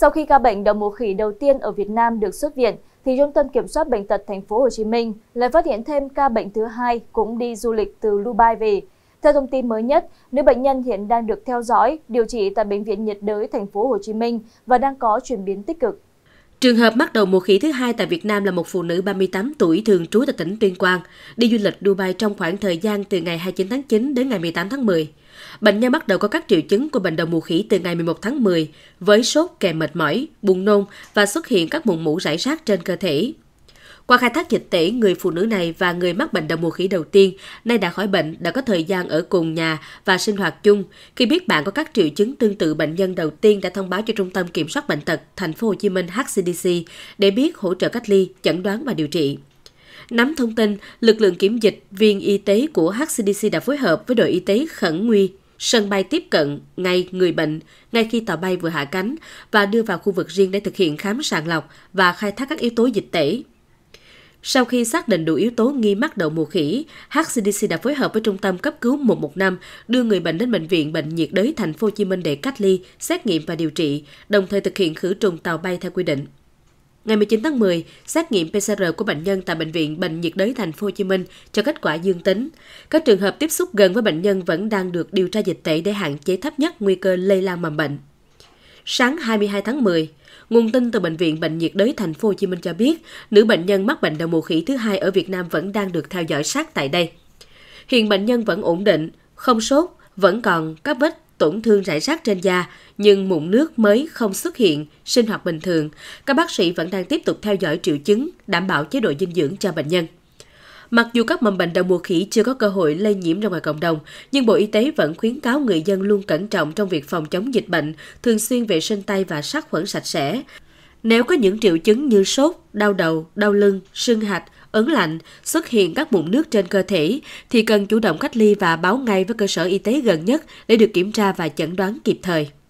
sau khi ca bệnh đậu mùa khỉ đầu tiên ở việt nam được xuất viện thì trung tâm kiểm soát bệnh tật Thành phố Hồ Chí Minh lại phát hiện thêm ca bệnh thứ hai cũng đi du lịch từ dubai về theo thông tin mới nhất, nữ bệnh nhân hiện đang được theo dõi, điều trị tại Bệnh viện nhiệt đới Thành phố Hồ Chí Minh và đang có chuyển biến tích cực. Trường hợp bắt đầu mùa khỉ thứ hai tại Việt Nam là một phụ nữ 38 tuổi thường trú tại tỉnh Tuyên Quang, đi du lịch Dubai trong khoảng thời gian từ ngày 29 tháng 9 đến ngày 18 tháng 10. Bệnh nhân bắt đầu có các triệu chứng của bệnh đầu mùa khỉ từ ngày 11 tháng 10 với sốt kèm mệt mỏi, buồn nôn và xuất hiện các mụn mũ rải rác trên cơ thể. Qua khai thác dịch tễ, người phụ nữ này và người mắc bệnh đậu mùa khỉ đầu tiên nay đã khỏi bệnh, đã có thời gian ở cùng nhà và sinh hoạt chung. Khi biết bạn có các triệu chứng tương tự, bệnh nhân đầu tiên đã thông báo cho Trung tâm Kiểm soát bệnh tật Thành phố Hồ Chí Minh HCDC để biết hỗ trợ cách ly, chẩn đoán và điều trị. Nắm thông tin, lực lượng kiểm dịch viên y tế của HCDC đã phối hợp với đội y tế khẩn nguy sân bay tiếp cận ngay người bệnh ngay khi tàu bay vừa hạ cánh và đưa vào khu vực riêng để thực hiện khám sàng lọc và khai thác các yếu tố dịch tễ. Sau khi xác định đủ yếu tố nghi mắc đậu mùa khỉ, HCDC đã phối hợp với trung tâm cấp cứu 115 đưa người bệnh đến bệnh viện bệnh nhiệt đới thành phố Hồ Chí Minh để cách ly, xét nghiệm và điều trị, đồng thời thực hiện khử trùng tàu bay theo quy định. Ngày 19 tháng 10, xét nghiệm PCR của bệnh nhân tại bệnh viện Bệnh nhiệt đới thành phố Hồ Chí Minh cho kết quả dương tính. Các trường hợp tiếp xúc gần với bệnh nhân vẫn đang được điều tra dịch tễ để hạn chế thấp nhất nguy cơ lây lan mầm bệnh. Sáng 22 tháng 10, nguồn tin từ bệnh viện Bệnh nhiệt đới thành phố Hồ Chí Minh cho biết, nữ bệnh nhân mắc bệnh đậu mùa khỉ thứ hai ở Việt Nam vẫn đang được theo dõi sát tại đây. Hiện bệnh nhân vẫn ổn định, không sốt, vẫn còn các vết tổn thương rải rác trên da, nhưng mụn nước mới không xuất hiện, sinh hoạt bình thường. Các bác sĩ vẫn đang tiếp tục theo dõi triệu chứng, đảm bảo chế độ dinh dưỡng cho bệnh nhân. Mặc dù các mầm bệnh đậu mùa khỉ chưa có cơ hội lây nhiễm ra ngoài cộng đồng, nhưng Bộ Y tế vẫn khuyến cáo người dân luôn cẩn trọng trong việc phòng chống dịch bệnh, thường xuyên vệ sinh tay và sát khuẩn sạch sẽ. Nếu có những triệu chứng như sốt, đau đầu, đau lưng, sưng hạch, ấn lạnh, xuất hiện các mụn nước trên cơ thể thì cần chủ động cách ly và báo ngay với cơ sở y tế gần nhất để được kiểm tra và chẩn đoán kịp thời.